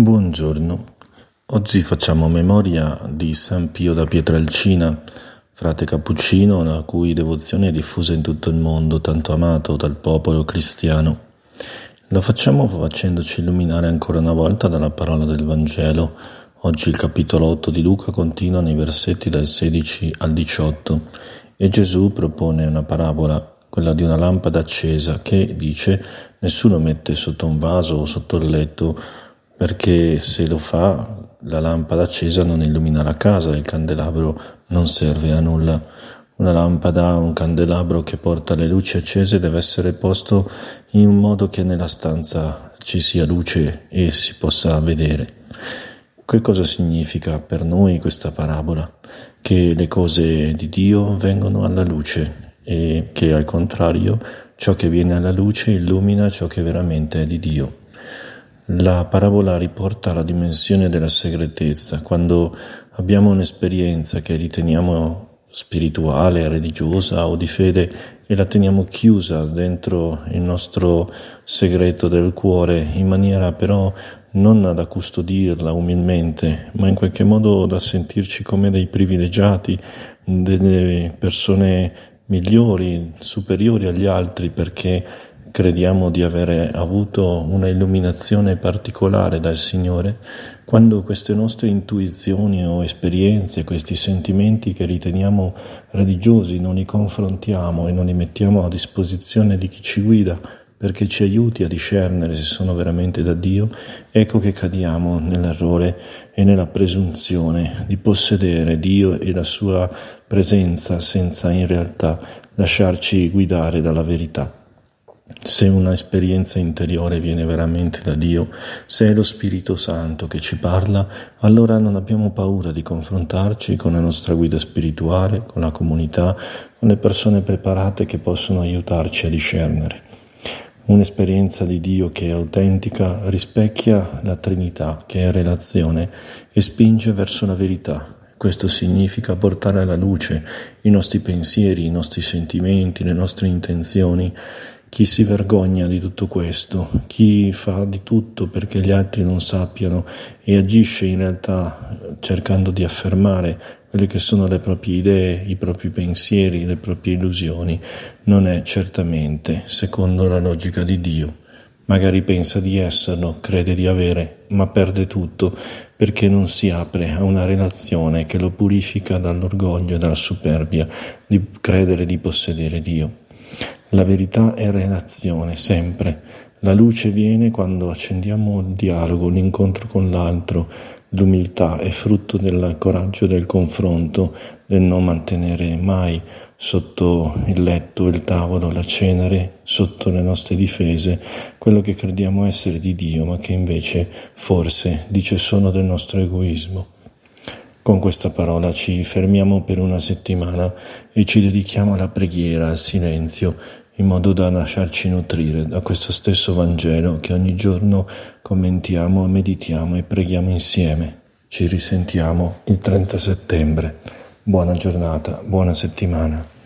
Buongiorno, oggi facciamo memoria di San Pio da Pietralcina, frate cappuccino la cui devozione è diffusa in tutto il mondo, tanto amato dal popolo cristiano. Lo facciamo facendoci illuminare ancora una volta dalla parola del Vangelo. Oggi il capitolo 8 di Luca continua nei versetti dal 16 al 18 e Gesù propone una parabola quella di una lampada accesa che, dice, nessuno mette sotto un vaso o sotto il letto perché se lo fa la lampada accesa non illumina la casa, il candelabro non serve a nulla. Una lampada, un candelabro che porta le luci accese deve essere posto in modo che nella stanza ci sia luce e si possa vedere. Che cosa significa per noi questa parabola? Che le cose di Dio vengono alla luce e che al contrario ciò che viene alla luce illumina ciò che veramente è di Dio. La parabola riporta la dimensione della segretezza, quando abbiamo un'esperienza che riteniamo spirituale, religiosa o di fede e la teniamo chiusa dentro il nostro segreto del cuore in maniera però non da custodirla umilmente, ma in qualche modo da sentirci come dei privilegiati, delle persone migliori, superiori agli altri perché crediamo di avere avuto una illuminazione particolare dal Signore quando queste nostre intuizioni o esperienze, questi sentimenti che riteniamo religiosi, non li confrontiamo e non li mettiamo a disposizione di chi ci guida perché ci aiuti a discernere se sono veramente da Dio, ecco che cadiamo nell'errore e nella presunzione di possedere Dio e la sua presenza senza in realtà lasciarci guidare dalla verità se un'esperienza interiore viene veramente da Dio, se è lo Spirito Santo che ci parla, allora non abbiamo paura di confrontarci con la nostra guida spirituale, con la comunità, con le persone preparate che possono aiutarci a discernere. Un'esperienza di Dio che è autentica rispecchia la Trinità che è relazione e spinge verso la verità, questo significa portare alla luce i nostri pensieri, i nostri sentimenti, le nostre intenzioni chi si vergogna di tutto questo? Chi fa di tutto perché gli altri non sappiano e agisce in realtà cercando di affermare quelle che sono le proprie idee, i propri pensieri, le proprie illusioni, non è certamente secondo la logica di Dio. Magari pensa di esserlo, crede di avere, ma perde tutto perché non si apre a una relazione che lo purifica dall'orgoglio e dalla superbia di credere di possedere Dio. La verità è relazione, sempre. La luce viene quando accendiamo il dialogo, l'incontro con l'altro. L'umiltà è frutto del coraggio del confronto, del non mantenere mai sotto il letto, il tavolo, la cenere, sotto le nostre difese, quello che crediamo essere di Dio, ma che invece forse dice sono del nostro egoismo. Con questa parola ci fermiamo per una settimana e ci dedichiamo alla preghiera, al silenzio, in modo da lasciarci nutrire da questo stesso Vangelo che ogni giorno commentiamo, meditiamo e preghiamo insieme. Ci risentiamo il 30 settembre. Buona giornata, buona settimana.